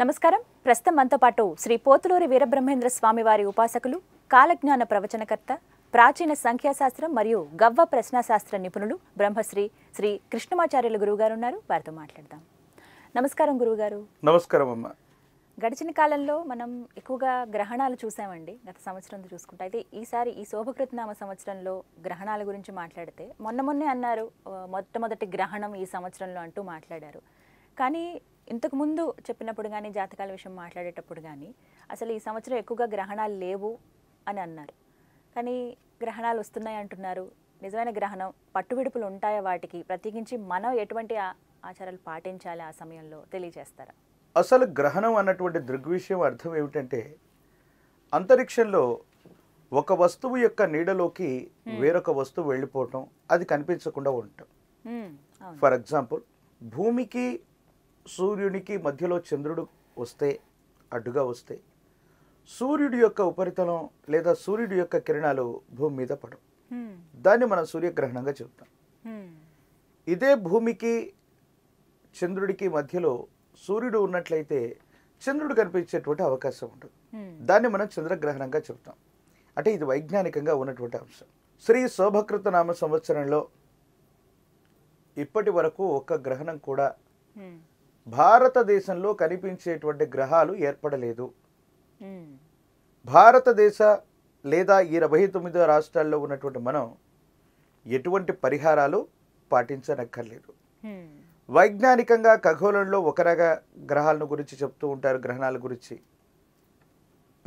నమస్కారం ప్రస్తుతం మనతో పాటు శ్రీ పోతులూరి వీరబ్రహ్మేంద్ర స్వామి వారి ఉపాసకులు కాలజ్ఞాన ప్రవచనకర్త ప్రాచీన సంఖ్యాశాస్త్రం మరియు గవ్వ ప్రశ్నశాస్త్ర నిపుణులు బ్రహ్మశ్రీ శ్రీ కృష్ణమాచార్యులు గురువుగారు ఉన్నారు వారితో మాట్లాడదాం నమస్కారం గురువుగారు నమస్కారం అమ్మ గడిచిన కాలంలో మనం ఎక్కువగా గ్రహణాలు చూసామండి గత సంవత్సరం చూసుకుంటే అయితే ఈసారి ఈ శోభకృతనామ సంవత్సరంలో గ్రహణాల గురించి మాట్లాడితే మొన్న మొన్నే అన్నారు మొట్టమొదటి గ్రహణం ఈ సంవత్సరంలో అంటూ మాట్లాడారు కానీ ఇంతకుముందు చెప్పినప్పుడు కానీ జాతకాల విషయం మాట్లాడేటప్పుడు కానీ అసలు ఈ సంవత్సరం ఎక్కువగా గ్రహణాలు లేవు అని అన్నారు కానీ గ్రహణాలు వస్తున్నాయి అంటున్నారు నిజమైన గ్రహణం పట్టువిడుపులు ఉంటాయా వాటికి ప్రత్యేకించి మనం ఎటువంటి ఆచారాలు పాటించాలి ఆ సమయంలో తెలియజేస్తారా అసలు గ్రహణం అన్నటువంటి దృగ్విషయం అర్థం ఏమిటంటే అంతరిక్షంలో ఒక వస్తువు యొక్క నీడలోకి వేరొక వస్తువు వెళ్ళిపోవటం అది కనిపించకుండా ఉండటం ఫర్ ఎగ్జాంపుల్ భూమికి సూర్యునికి మధ్యలో చంద్రుడు వస్తే అడ్డుగా వస్తే సూర్యుడి యొక్క ఉపరితలం లేదా సూర్యుడి యొక్క కిరణాలు భూమి మీద పడవు దాన్ని మనం సూర్యగ్రహణంగా చెబుతాం ఇదే భూమికి చంద్రుడికి మధ్యలో సూర్యుడు ఉన్నట్లయితే చంద్రుడు కనిపించేటువంటి అవకాశం ఉంటుంది దాన్ని మనం చంద్రగ్రహణంగా చెబుతాం అంటే ఇది వైజ్ఞానికంగా ఉన్నటువంటి అంశం శ్రీ శోభకృత నామ సంవత్సరంలో ఇప్పటి వరకు ఒక్క గ్రహణం కూడా భారతదేశంలో కనిపించేటువంటి గ్రహాలు ఏర్పడలేదు భారతదేశ లేదా ఇరవై తొమ్మిదో రాష్ట్రాల్లో ఉన్నటువంటి మనం ఎటువంటి పరిహారాలు పాటించనక్కర్లేదు వైజ్ఞానికంగా ఖగోళంలో ఒక రక గ్రహాలను గురించి చెప్తూ ఉంటారు గ్రహణాల గురించి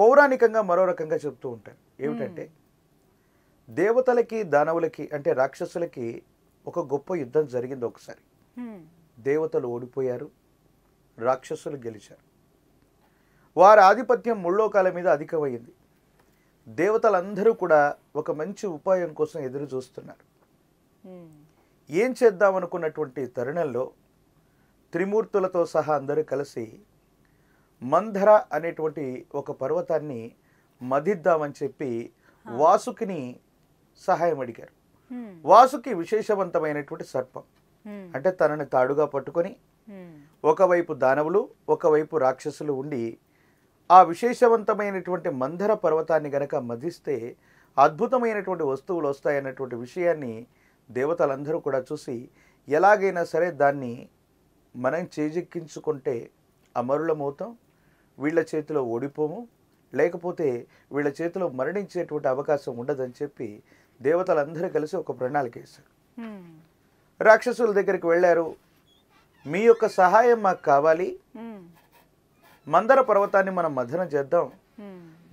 పౌరాణికంగా మరో రకంగా చెప్తూ ఉంటారు ఏమిటంటే దేవతలకి దానవులకి అంటే రాక్షసులకి ఒక గొప్ప యుద్ధం జరిగింది ఒకసారి దేవతలు ఓడిపోయారు రాక్షసులు గెలిచారు వారి ఆధిపత్యం ముళ్ళోకాల మీద అధికమైంది దేవతలందరూ కూడా ఒక మంచి ఉపాయం కోసం ఎదురు చూస్తున్నారు ఏం చేద్దామనుకున్నటువంటి తరుణంలో త్రిమూర్తులతో సహా అందరూ కలిసి మంధర అనేటువంటి ఒక పర్వతాన్ని మధిద్దామని చెప్పి వాసుకిని సహాయం అడిగారు వాసుకి విశేషవంతమైనటువంటి సర్పం అంటే తనని తాడుగా పట్టుకొని ఒకవైపు దానవులు ఒకవైపు రాక్షసులు ఉండి ఆ విశేషవంతమైనటువంటి మందర పర్వతాన్ని గనక మధిస్తే అద్భుతమైనటువంటి వస్తువులు వస్తాయన్నటువంటి విషయాన్ని దేవతలందరూ కూడా చూసి ఎలాగైనా సరే దాన్ని మనం చేజెక్కించుకుంటే అమరులమవుతాం వీళ్ళ చేతిలో ఓడిపోము లేకపోతే వీళ్ళ చేతిలో మరణించేటువంటి అవకాశం ఉండదని చెప్పి దేవతలందరూ కలిసి ఒక ప్రణాళిక వేశారు రాక్షసుల దగ్గరికి వెళ్ళారు మీ యొక్క సహాయం మాకు కావాలి మందర పర్వతాన్ని మనం మధనం చేద్దాం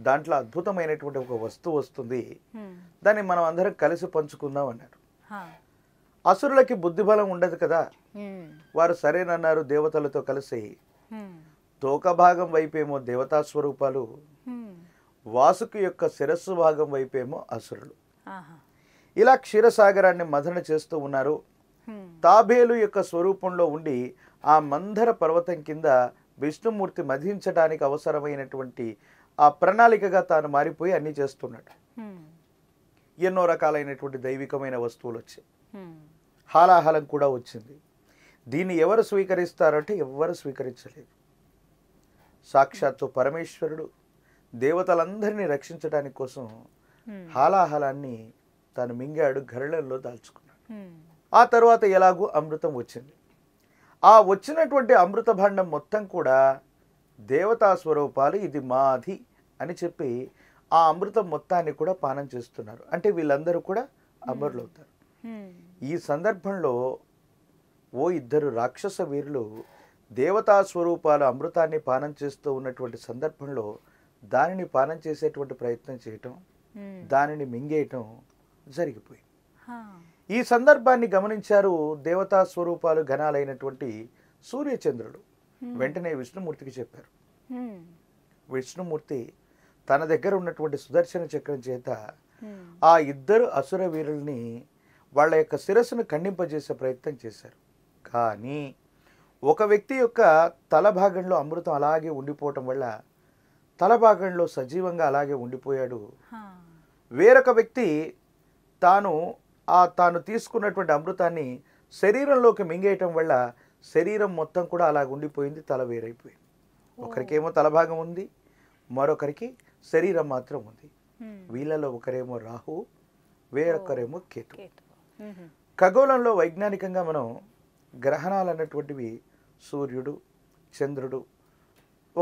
దాంట్లో అద్భుతమైనటువంటి ఒక వస్తువు వస్తుంది దాన్ని మనం అందరం కలిసి పంచుకుందాం అన్నారు అసురులకి బుద్ధిబలం ఉండదు కదా వారు సరేనన్నారు దేవతలతో కలిసి తోక భాగం వైపేమో దేవతా స్వరూపాలు వాసుకు యొక్క శిరస్సు భాగం వైపేమో అసురులు ఇలా క్షీరసాగరాన్ని మధన చేస్తూ ఉన్నారు Hmm. తాబేలు యొక్క స్వరూపంలో ఉండి ఆ మందర పర్వతం కింద విష్ణుమూర్తి మధించడానికి అవసరమైనటువంటి ఆ ప్రణాళికగా తాను మారిపోయి అన్ని చేస్తున్నాడు hmm. ఎన్నో రకాలైనటువంటి దైవికమైన వస్తువులు వచ్చాయి hmm. హాలాహలం కూడా వచ్చింది దీన్ని ఎవరు స్వీకరిస్తారంటే ఎవ్వరు స్వీకరించలేదు సాక్షాత్తు పరమేశ్వరుడు దేవతలందరినీ రక్షించడానికి కోసం హాలాహలాన్ని తాను మింగాడు గరళంలో దాల్చుకున్నాడు ఆ తర్వాత ఎలాగూ అమృతం వచ్చింది ఆ వచ్చినటువంటి అమృత భాండం మొత్తం కూడా దేవతా స్వరూపాలు ఇది మాది అని చెప్పి ఆ అమృతం మొత్తాన్ని కూడా పానం చేస్తున్నారు అంటే వీళ్ళందరూ కూడా అమరులు అవుతారు ఈ సందర్భంలో ఓ ఇద్దరు రాక్షస వీరులు దేవతా స్వరూపాలు అమృతాన్ని పానం చేస్తూ ఉన్నటువంటి సందర్భంలో దానిని పానం చేసేటువంటి ప్రయత్నం చేయటం దానిని మింగేయటం జరిగిపోయింది ఈ సందర్భాన్ని గమనించారు దేవతా స్వరూపాలు ఘనాలైనటువంటి సూర్యచంద్రుడు వెంటనే విష్ణుమూర్తికి చెప్పారు విష్ణుమూర్తి తన దగ్గర ఉన్నటువంటి సుదర్శన చక్రం చేత ఆ ఇద్దరు అసుర వీరుల్ని వాళ్ళ యొక్క శిరస్సును ఖండింపజేసే ప్రయత్నం చేశారు కానీ ఒక వ్యక్తి యొక్క తల భాగంలో అమృతం అలాగే ఉండిపోవటం వల్ల తల భాగంలో సజీవంగా అలాగే ఉండిపోయాడు వేరొక వ్యక్తి తాను ఆ తాను తీసుకున్నటువంటి అమృతాన్ని శరీరంలోకి మింగేయటం వల్ల శరీరం మొత్తం కూడా అలా ఉండిపోయింది తల వేరైపోయింది ఒకరికేమో తలభాగం ఉంది మరొకరికి శరీరం మాత్రం ఉంది వీళ్ళలో ఒకరేమో రాహు వేరొకరేమో కేతు ఖగోళంలో వైజ్ఞానికంగా మనం గ్రహణాలు అన్నటువంటివి సూర్యుడు చంద్రుడు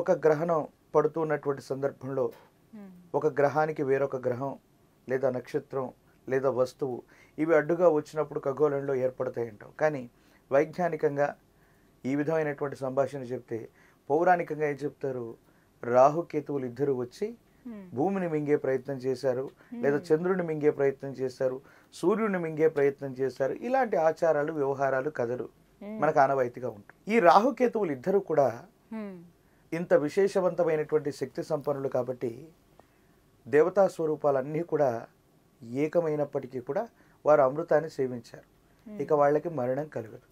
ఒక గ్రహణం పడుతున్నటువంటి సందర్భంలో ఒక గ్రహానికి వేరొక గ్రహం లేదా నక్షత్రం లేదా వస్తువు ఇవి అడ్డుగా వచ్చినప్పుడు ఖగోళంలో ఏర్పడతాయి అంటాం కానీ వైజ్ఞానికంగా ఈ విధమైనటువంటి సంభాషణ చెప్తే పౌరాణికంగా ఏం చెప్తారు రాహుకేతువులు ఇద్దరు వచ్చి భూమిని మింగే ప్రయత్నం చేశారు లేదా చంద్రుని మింగే ప్రయత్నం చేశారు సూర్యుని మింగే ప్రయత్నం చేశారు ఇలాంటి ఆచారాలు వ్యవహారాలు కదరు మనకు ఆనవాయితీగా ఉంటాయి ఈ రాహుకేతువులు ఇద్దరు కూడా ఇంత విశేషవంతమైనటువంటి శక్తి సంపన్నులు కాబట్టి దేవతా స్వరూపాలన్నీ కూడా ఏకమైనప్పటికీ కూడా వారు అమృతాన్ని సేవించారు hmm. ఇక వాళ్ళకి మరణం కలగదు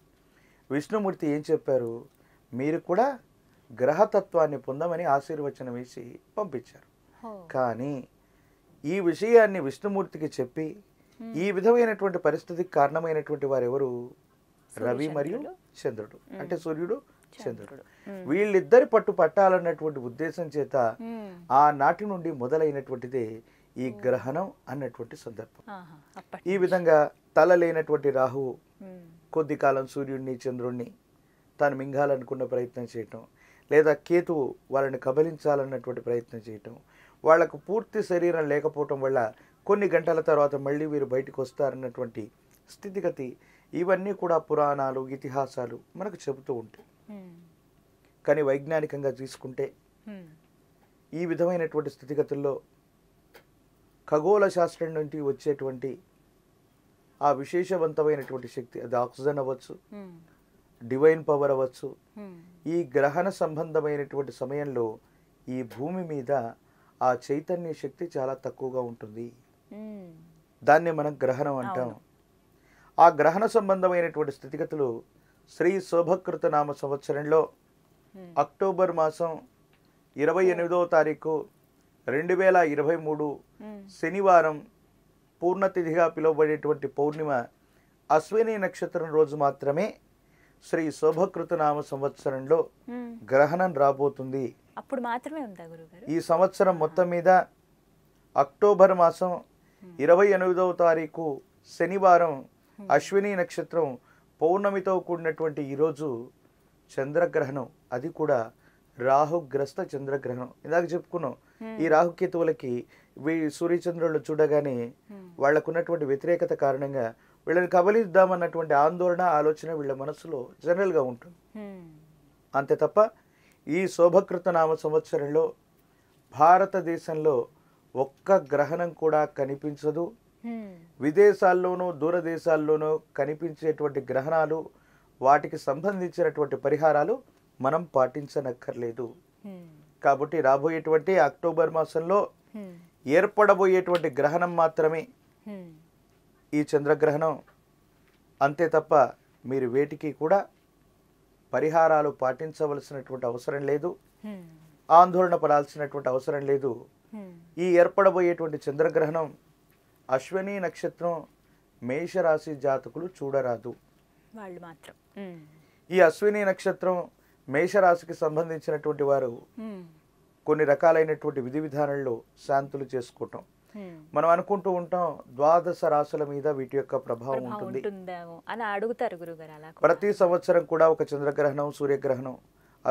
విష్ణుమూర్తి ఏం చెప్పారు మీరు కూడా గ్రహతత్వాన్ని పొందమని ఆశీర్వచనం వేసి పంపించారు కానీ ఈ విషయాన్ని విష్ణుమూర్తికి చెప్పి hmm. ఈ విధమైనటువంటి పరిస్థితికి కారణమైనటువంటి వారెవరు రవి మరియు చంద్రుడు hmm. అంటే సూర్యుడు చంద్రుడు వీళ్ళిద్దరి పట్టు పట్టాలన్నటువంటి ఉద్దేశం చేత ఆనాటి నుండి మొదలైనటువంటిది ఈ గ్రహణం అన్నటువంటి సందర్భం ఈ విధంగా తల లేనటువంటి రాహువు కొద్ది కాలం సూర్యుడిని చంద్రుణ్ణి తాను మింగాలనుకున్న ప్రయత్నం చేయటం లేదా కేతువు వాళ్ళని కబలించాలన్నటువంటి ప్రయత్నం చేయటం వాళ్లకు పూర్తి శరీరం లేకపోవటం వల్ల కొన్ని గంటల తర్వాత మళ్ళీ వీరు బయటకు వస్తారన్నటువంటి స్థితిగతి ఇవన్నీ కూడా పురాణాలు ఇతిహాసాలు మనకు చెబుతూ ఉంటాయి కానీ వైజ్ఞానికంగా తీసుకుంటే ఈ విధమైనటువంటి స్థితిగతుల్లో ఖగోళ శాస్త్రం నుండి వచ్చేటువంటి ఆ విశేషవంతమైనటువంటి శక్తి అది ఆక్సిజన్ అవ్వచ్చు డివైన్ పవర్ అవ్వచ్చు ఈ గ్రహణ సంబంధమైనటువంటి సమయంలో ఈ భూమి మీద ఆ చైతన్య శక్తి చాలా తక్కువగా ఉంటుంది దాన్ని మనం గ్రహణం అంటాం ఆ గ్రహణ సంబంధమైనటువంటి స్థితిగతులు శ్రీ శోభకృత నామ సంవత్సరంలో అక్టోబర్ మాసం ఇరవై ఎనిమిదవ తారీఖు రెండు వేల ఇరవై మూడు శనివారం పూర్ణతిథిగా పిలువబడేటువంటి పౌర్ణిమ అశ్విని నక్షత్రం రోజు మాత్రమే శ్రీ శుభకృతనామ సంవత్సరంలో గ్రహణం రాబోతుంది అప్పుడు మాత్రమే ఈ సంవత్సరం మొత్తం మీద అక్టోబర్ మాసం ఇరవై ఎనిమిదవ తారీఖు శనివారం అశ్విని నక్షత్రం పౌర్ణమితో కూడినటువంటి ఈరోజు చంద్రగ్రహణం అది కూడా రాహుగ్రస్త చంద్రగ్రహణం ఇందాక చెప్పుకున్నాం ఈ రాహుకేతువులకి వీ సూర్యచంద్రులు చూడగానే ఉన్నటువంటి వ్యతిరేకత కారణంగా వీళ్ళని కబలిద్దామన్నటువంటి ఆందోళన ఆలోచన వీళ్ళ మనసులో జనరల్గా ఉంటుంది అంతే తప్ప ఈ శోభకృత నామ సంవత్సరంలో భారతదేశంలో ఒక్క గ్రహణం కూడా కనిపించదు విదేశాల్లోనూ దూరదేశాల్లోనూ కనిపించేటువంటి గ్రహణాలు వాటికి సంబంధించినటువంటి పరిహారాలు మనం పాటించనక్కర్లేదు కాబట్టి రాబోయేటువంటి అక్టోబర్ మాసంలో ఏర్పడబోయేటువంటి గ్రహణం మాత్రమే ఈ చంద్రగ్రహణం అంతే తప్ప మీరు వేటికి కూడా పరిహారాలు పాటించవలసినటువంటి అవసరం లేదు ఆందోళన పడాల్సినటువంటి అవసరం లేదు ఈ ఏర్పడబోయేటువంటి చంద్రగ్రహణం అశ్వని నక్షత్రం మేషరాశి జాతకులు చూడరాదు వాళ్ళు మాత్రం ఈ అశ్విని నక్షత్రం మేషరాశికి సంబంధించినటువంటి వారు కొన్ని రకాలైనటువంటి విధి విధానంలో శాంతులు చేసుకుంటాం మనం అనుకుంటూ ఉంటాం ద్వాదశ రాశుల మీద వీటి యొక్క ప్రభావం ఉంటుంది ప్రతి సంవత్సరం కూడా ఒక చంద్రగ్రహణం సూర్యగ్రహణం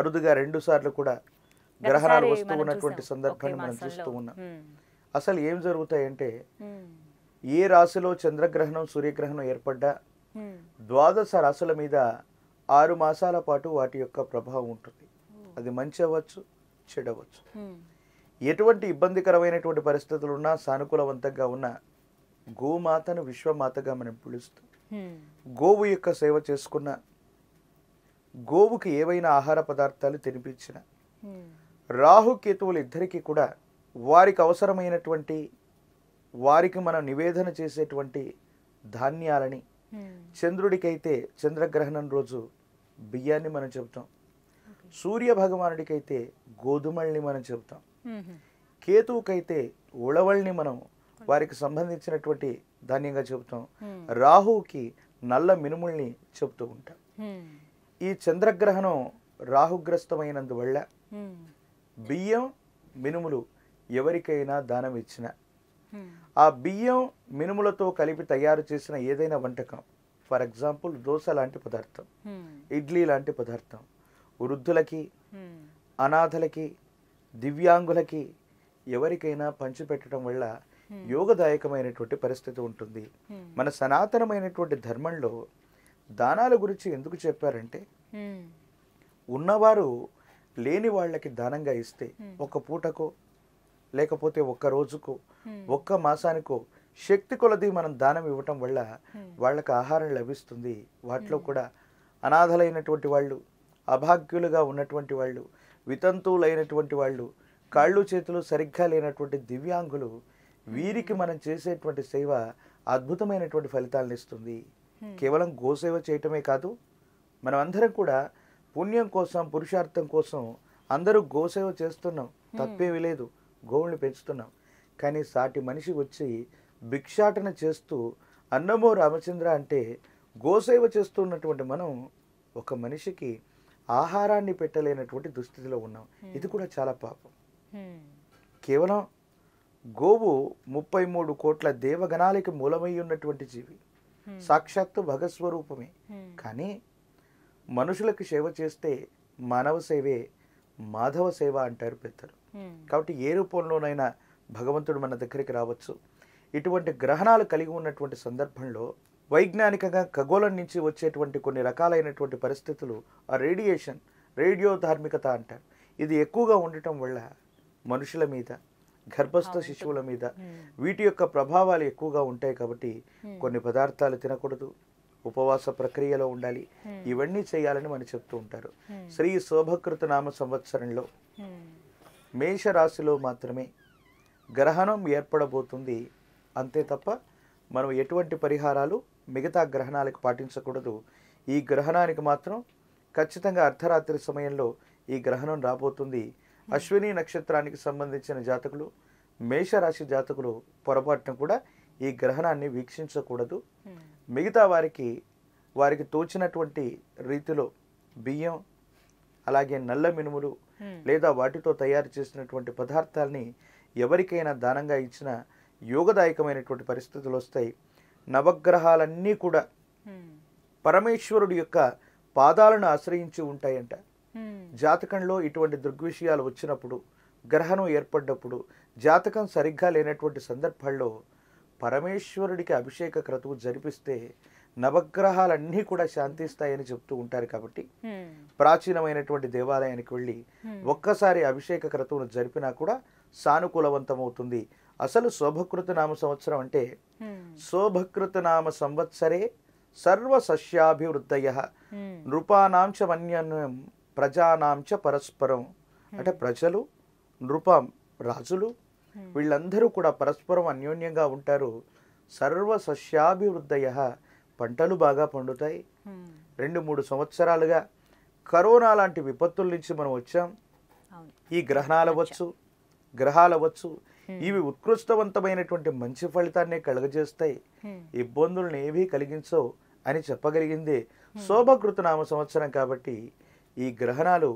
అరుదుగా రెండు సార్లు కూడా గ్రహణాలు వస్తూ ఉన్నటువంటి సందర్భాన్ని మనం చూస్తూ ఉన్నాం అసలు ఏం జరుగుతాయంటే ఏ రాశిలో చంద్రగ్రహణం సూర్యగ్రహణం ఏర్పడ్డా ద్వాదశ రాశుల మీద ఆరు మాసాల పాటు వాటి యొక్క ప్రభావం ఉంటుంది అది మంచి అవ్వచ్చు చెడవచ్చు ఎటువంటి ఇబ్బందికరమైనటువంటి పరిస్థితులు ఉన్నా సానుకూలవంతంగా ఉన్న గోమాతను విశ్వమాతగా మనం పిలుస్తాం గోవు యొక్క సేవ చేసుకున్న గోవుకి ఏవైనా ఆహార పదార్థాలు తినిపించిన రాహుకేతువులు ఇద్దరికీ కూడా వారికి అవసరమైనటువంటి వారికి మనం నివేదన చేసేటువంటి ధాన్యాలని చంద్రుడికైతే చంద్రగ్రహణం రోజు బియ్యాన్ని మనం చెబుతాం సూర్య భగవానుడికైతే గోధుమల్ని మనం చెబుతాం కేతువుకైతే ఉళవల్ని మనం వారికి సంబంధించినటువంటి ధాన్యంగా చెబుతాం రాహువుకి నల్ల మినుముల్ని చెబుతూ ఉంటాం ఈ చంద్రగ్రహణం రాహుగ్రస్తమైనందువల్ల బియ్యం మినుములు ఎవరికైనా దానం ఇచ్చిన ఆ బియ్యం మినుములతో కలిపి తయారు చేసిన ఏదైనా వంటకం ఫర్ ఎగ్జాంపుల్ దోశ లాంటి పదార్థం ఇడ్లీ లాంటి పదార్థం వృద్ధులకి అనాథలకి దివ్యాంగులకి ఎవరికైనా పంచిపెట్టడం వల్ల యోగదాయకమైనటువంటి పరిస్థితి ఉంటుంది మన సనాతనమైనటువంటి ధర్మంలో దానాల గురించి ఎందుకు చెప్పారంటే ఉన్నవారు లేని వాళ్ళకి దానంగా ఇస్తే ఒక పూటకో లేకపోతే ఒక్క రోజుకో ఒక్క మాసానికో శక్తి కొలది మనం దానం ఇవ్వటం వల్ల వాళ్ళకి ఆహారం లభిస్తుంది వాటిలో కూడా అనాథలైనటువంటి వాళ్ళు అభాగ్యులుగా ఉన్నటువంటి వాళ్ళు వితంతువులైనటువంటి వాళ్ళు కాళ్ళు చేతులు సరిగ్గా లేనటువంటి దివ్యాంగులు వీరికి మనం చేసేటువంటి సేవ అద్భుతమైనటువంటి ఫలితాలను ఇస్తుంది కేవలం గోసేవ చేయటమే కాదు మనమందరం కూడా పుణ్యం కోసం పురుషార్థం కోసం అందరూ గోసేవ చేస్తున్నాం తప్పేమీ లేదు గోవుల్ని పెంచుతున్నాం కానీ సాటి మనిషి వచ్చి భిక్షాటన చేస్తూ అన్నమో రామచంద్ర అంటే గోసేవ చేస్తున్నటువంటి మనం ఒక మనిషికి ఆహారాన్ని పెట్టలేనటువంటి దుస్థితిలో ఉన్నాం ఇది కూడా చాలా పాపం కేవలం గోవు ముప్పై మూడు కోట్ల దేవగణాలకి మూలమై ఉన్నటువంటి జీవి సాక్షాత్తు భగస్వరూపమే కానీ మనుషులకు సేవ చేస్తే మానవ సేవే మాధవ సేవ అంటారు పెద్దలు కాబట్టి ఏ రూపంలోనైనా భగవంతుడు మన దగ్గరికి రావచ్చు ఇటువంటి గ్రహణాలు కలిగి ఉన్నటువంటి సందర్భంలో వైజ్ఞానికంగా ఖగోళం నుంచి వచ్చేటువంటి కొన్ని రకాలైనటువంటి పరిస్థితులు ఆ రేడియేషన్ రేడియో ధార్మికత అంటారు ఇది ఎక్కువగా ఉండటం వల్ల మనుషుల మీద గర్భస్థ శిశువుల మీద వీటి యొక్క ప్రభావాలు ఎక్కువగా ఉంటాయి కాబట్టి కొన్ని పదార్థాలు తినకూడదు ఉపవాస ప్రక్రియలో ఉండాలి ఇవన్నీ చేయాలని మనం చెప్తూ ఉంటారు శ్రీ శోభకృత నామ సంవత్సరంలో మేషరాశిలో మాత్రమే గ్రహణం ఏర్పడబోతుంది అంతే తప్ప మనం ఎటువంటి పరిహారాలు మిగతా గ్రహణాలకు పాటించకూడదు ఈ గ్రహణానికి మాత్రం ఖచ్చితంగా అర్ధరాత్రి సమయంలో ఈ గ్రహణం రాబోతుంది అశ్విని నక్షత్రానికి సంబంధించిన జాతకులు మేషరాశి జాతకులు పొరపాటున కూడా ఈ గ్రహణాన్ని వీక్షించకూడదు మిగతా వారికి వారికి తోచినటువంటి రీతిలో బియ్యం అలాగే నల్ల మినుములు లేదా వాటితో తయారు చేసినటువంటి పదార్థాలని ఎవరికైనా దానంగా ఇచ్చినా యోగదాయకమైనటువంటి పరిస్థితులు వస్తాయి నవగ్రహాలన్నీ కూడా పరమేశ్వరుడి యొక్క పాదాలను ఆశ్రయించి ఉంటాయంట జాతకంలో ఇటువంటి దృగ్విషయాలు వచ్చినప్పుడు గ్రహణం ఏర్పడినప్పుడు జాతకం సరిగ్గా లేనటువంటి సందర్భాల్లో పరమేశ్వరుడికి అభిషేక క్రతువు జరిపిస్తే నవగ్రహాలన్నీ కూడా శాంతిస్తాయని చెప్తూ ఉంటారు కాబట్టి ప్రాచీనమైనటువంటి దేవాలయానికి వెళ్ళి ఒక్కసారి అభిషేక క్రతువును జరిపినా కూడా సానుకూలవంతమవుతుంది అసలు శోభకృత నామ సంవత్సరం అంటే శోభకృత నామ సంవత్సరే సర్వ సస్యాభివృద్ధయ నృపానాంచ చ ప్రజానాంచ పరస్పరం అంటే ప్రజలు నృపం రాజులు వీళ్ళందరూ కూడా పరస్పరం అన్యోన్యంగా ఉంటారు సర్వ సస్యాభివృద్ధయ పంటలు బాగా పండుతాయి రెండు మూడు సంవత్సరాలుగా కరోనా లాంటి విపత్తుల నుంచి మనం వచ్చాం ఈ గ్రహణాలు అవ్వచ్చు గ్రహాలు అవ్వచ్చు ఇవి ఉత్కృష్టవంతమైనటువంటి మంచి ఫలితాన్ని కలుగజేస్తాయి ఇబ్బందులను ఏవీ కలిగించవు అని చెప్పగలిగింది శోభకృత నామ సంవత్సరం కాబట్టి ఈ గ్రహణాలు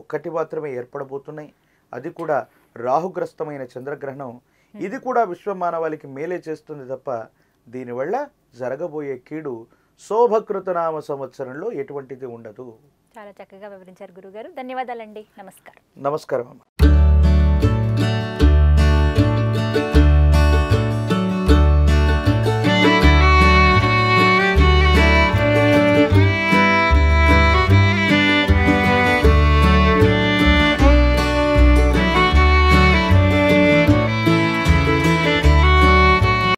ఒక్కటి మాత్రమే ఏర్పడబోతున్నాయి అది కూడా రాహుగ్రస్తమైన చంద్రగ్రహణం ఇది కూడా విశ్వ మానవాళికి మేలే చేస్తుంది తప్ప దీనివల్ల జరగబోయే కీడు శోభకృత నామ సంవత్సరంలో ఎటువంటిది ఉండదు చాలా చక్కగా వివరించారు గురుగారు ధన్యవాదాలండి నమస్కారం నమస్కారం అమ్మా